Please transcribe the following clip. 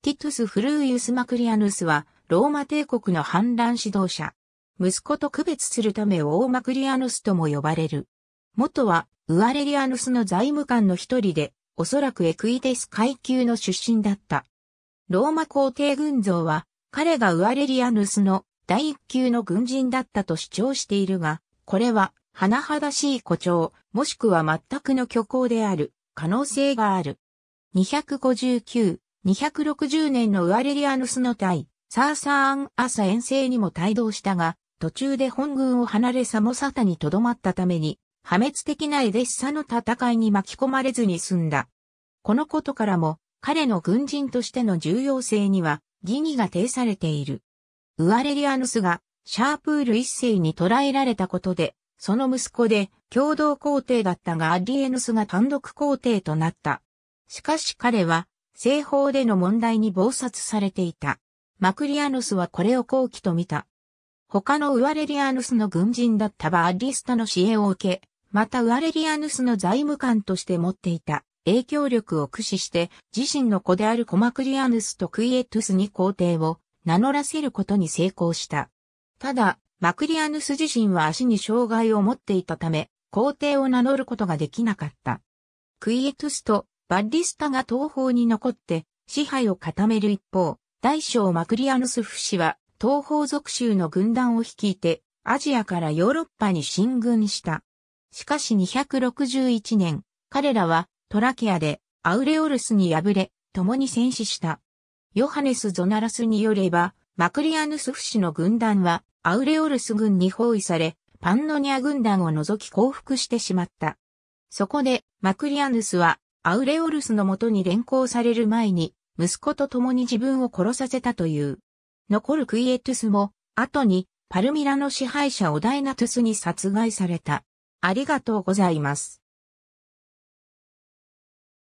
ティトゥス・フルーユス・マクリアヌスは、ローマ帝国の反乱指導者。息子と区別するためオー・マクリアヌスとも呼ばれる。元は、ウアレリアヌスの財務官の一人で、おそらくエクイテス階級の出身だった。ローマ皇帝軍像は、彼がウアレリアヌスの第一級の軍人だったと主張しているが、これは、甚だしい誇張、もしくは全くの虚構である、可能性がある。259、260年のウアレリアヌスの対、サーサーンアサ遠征にも帯同したが、途中で本軍を離れサモサタに留まったために、破滅的なエデッサの戦いに巻き込まれずに済んだ。このことからも、彼の軍人としての重要性には、疑義が呈されている。ウアレリアヌスが、シャープール一世に捕らえられたことで、その息子で共同皇帝だったがアディエヌスが単独皇帝となった。しかし彼は西方での問題に暴殺されていた。マクリアヌスはこれを好機と見た。他のウアレリアヌスの軍人だったバーディスタの支援を受け、またウアレリアヌスの財務官として持っていた影響力を駆使して自身の子であるコマクリアヌスとクイエトゥスに皇帝を名乗らせることに成功した。ただ、マクリアヌス自身は足に障害を持っていたため、皇帝を名乗ることができなかった。クイエトゥスとバッリスタが東方に残って支配を固める一方、大将マクリアヌスフ氏は東方属州の軍団を率いてアジアからヨーロッパに進軍した。しかし261年、彼らはトラケアでアウレオルスに敗れ、共に戦死した。ヨハネス・ゾナラスによれば、マクリアヌスフ氏の軍団はアウレオルス軍に包囲され、パンノニア軍団を除き降伏してしまった。そこで、マクリアヌスはアウレオルスのもとに連行される前に、息子と共に自分を殺させたという。残るクイエトゥスも、後に、パルミラの支配者オダイナトゥスに殺害された。ありがとうございます。